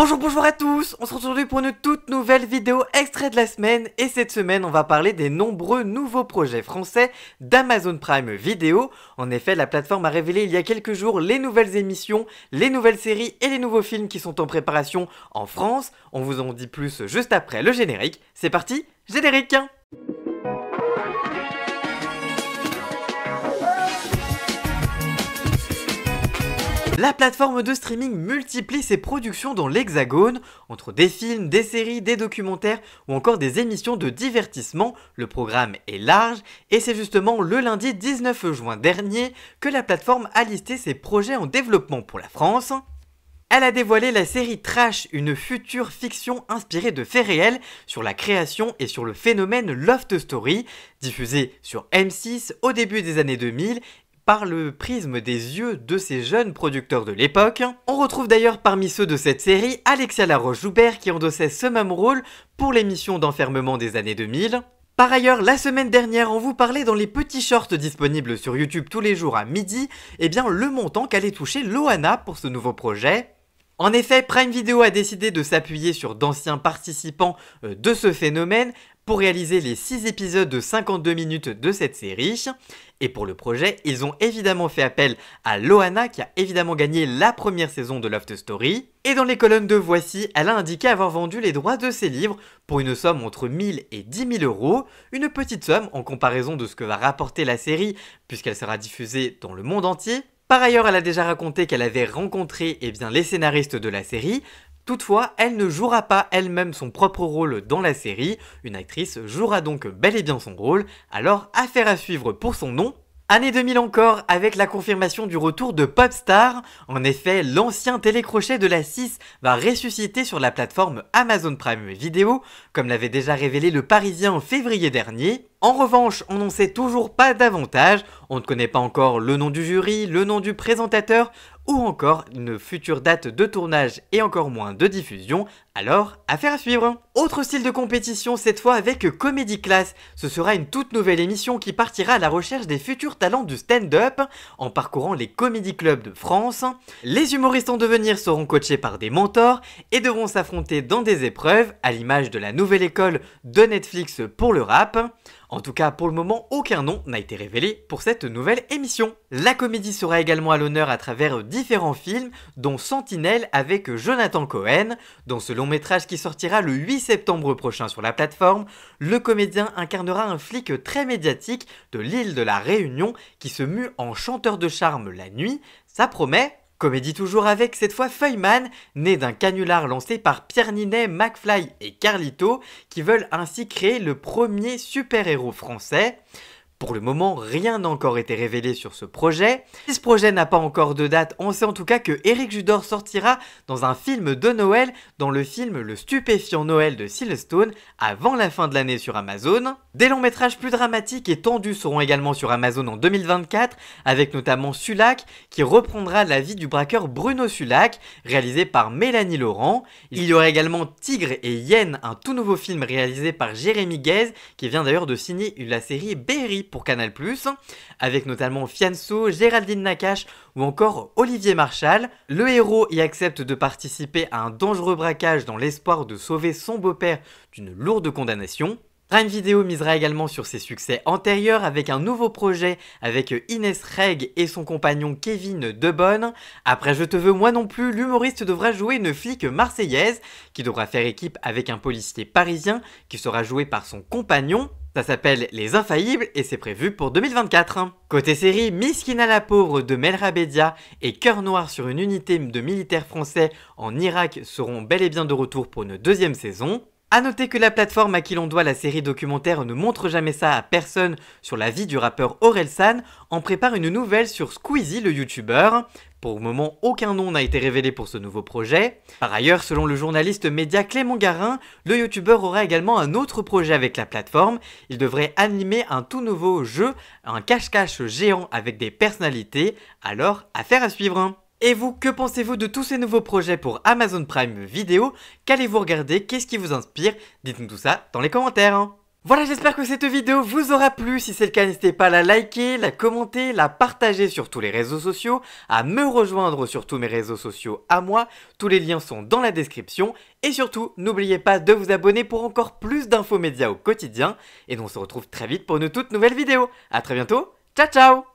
Bonjour, bonjour à tous On se retrouve aujourd'hui pour une toute nouvelle vidéo extrait de la semaine et cette semaine on va parler des nombreux nouveaux projets français d'Amazon Prime Video. En effet, la plateforme a révélé il y a quelques jours les nouvelles émissions, les nouvelles séries et les nouveaux films qui sont en préparation en France. On vous en dit plus juste après le générique. C'est parti, générique La plateforme de streaming multiplie ses productions dans l'Hexagone, entre des films, des séries, des documentaires ou encore des émissions de divertissement. Le programme est large et c'est justement le lundi 19 juin dernier que la plateforme a listé ses projets en développement pour la France. Elle a dévoilé la série Trash, une future fiction inspirée de faits réels sur la création et sur le phénomène Loft Story, diffusée sur M6 au début des années 2000 par le prisme des yeux de ces jeunes producteurs de l'époque. On retrouve d'ailleurs parmi ceux de cette série Alexia Laroche-Joubert qui endossait ce même rôle pour l'émission d'enfermement des années 2000. Par ailleurs, la semaine dernière, on vous parlait dans les petits shorts disponibles sur YouTube tous les jours à midi, eh bien le montant qu'allait toucher Loana pour ce nouveau projet. En effet, Prime Video a décidé de s'appuyer sur d'anciens participants euh, de ce phénomène, pour réaliser les 6 épisodes de 52 minutes de cette série. Et pour le projet, ils ont évidemment fait appel à Loana qui a évidemment gagné la première saison de Loft Story. Et dans les colonnes de Voici, elle a indiqué avoir vendu les droits de ses livres pour une somme entre 1000 et 10 000 euros, une petite somme en comparaison de ce que va rapporter la série puisqu'elle sera diffusée dans le monde entier. Par ailleurs, elle a déjà raconté qu'elle avait rencontré eh bien, les scénaristes de la série, Toutefois, elle ne jouera pas elle-même son propre rôle dans la série, une actrice jouera donc bel et bien son rôle, alors affaire à suivre pour son nom, Année 2000 encore, avec la confirmation du retour de Popstar. En effet, l'ancien télécrochet de la 6 va ressusciter sur la plateforme Amazon Prime Video, comme l'avait déjà révélé le Parisien en février dernier. En revanche, on n'en sait toujours pas davantage, on ne connaît pas encore le nom du jury, le nom du présentateur ou encore une future date de tournage et encore moins de diffusion, alors, affaire à suivre Autre style de compétition, cette fois avec Comedy Class. Ce sera une toute nouvelle émission qui partira à la recherche des futurs talents du stand-up en parcourant les comedy clubs de France. Les humoristes en devenir seront coachés par des mentors et devront s'affronter dans des épreuves à l'image de la nouvelle école de Netflix pour le rap. En tout cas, pour le moment, aucun nom n'a été révélé pour cette nouvelle émission. La comédie sera également à l'honneur à travers différents films, dont Sentinelle avec Jonathan Cohen, dont selon métrage qui sortira le 8 septembre prochain sur la plateforme, le comédien incarnera un flic très médiatique de l'île de la Réunion qui se mue en chanteur de charme la nuit. Ça promet Comédie toujours avec cette fois Feuilleman, né d'un canular lancé par Pierre Ninet, McFly et Carlito, qui veulent ainsi créer le premier super-héros français. Pour le moment, rien n'a encore été révélé sur ce projet. Si ce projet n'a pas encore de date, on sait en tout cas que Eric Judor sortira dans un film de Noël, dans le film Le stupéfiant Noël de Silestone, avant la fin de l'année sur Amazon. Des longs métrages plus dramatiques et tendus seront également sur Amazon en 2024, avec notamment Sulac, qui reprendra la vie du braqueur Bruno Sulac, réalisé par Mélanie Laurent. Il y aura également Tigre et Yen, un tout nouveau film réalisé par Jérémy Guez, qui vient d'ailleurs de signer la série Berry pour Canal+, avec notamment Fianso, Géraldine Nakache ou encore Olivier Marchal. Le héros y accepte de participer à un dangereux braquage dans l'espoir de sauver son beau-père d'une lourde condamnation. Prime Video misera également sur ses succès antérieurs avec un nouveau projet avec Inès Reg et son compagnon Kevin Debonne. Après Je te veux moi non plus, l'humoriste devra jouer une flic marseillaise qui devra faire équipe avec un policier parisien qui sera joué par son compagnon. Ça s'appelle Les Infaillibles et c'est prévu pour 2024. Côté série, Miskina la pauvre de Melrabedia et Cœur noir sur une unité de militaires français en Irak seront bel et bien de retour pour une deuxième saison. A noter que la plateforme à qui l'on doit la série documentaire ne montre jamais ça à personne sur la vie du rappeur San, en prépare une nouvelle sur Squeezie le youtubeur. Pour le moment, aucun nom n'a été révélé pour ce nouveau projet. Par ailleurs, selon le journaliste média Clément Garin, le youtubeur aura également un autre projet avec la plateforme. Il devrait animer un tout nouveau jeu, un cache-cache géant avec des personnalités. Alors, affaire à suivre. Hein. Et vous, que pensez-vous de tous ces nouveaux projets pour Amazon Prime Vidéo Qu'allez-vous regarder Qu'est-ce qui vous inspire Dites-nous tout ça dans les commentaires. Hein. Voilà, j'espère que cette vidéo vous aura plu. Si c'est le cas, n'hésitez pas à la liker, la commenter, la partager sur tous les réseaux sociaux, à me rejoindre sur tous mes réseaux sociaux à moi. Tous les liens sont dans la description. Et surtout, n'oubliez pas de vous abonner pour encore plus d'infos médias au quotidien. Et on se retrouve très vite pour une toute nouvelle vidéo. A très bientôt, ciao ciao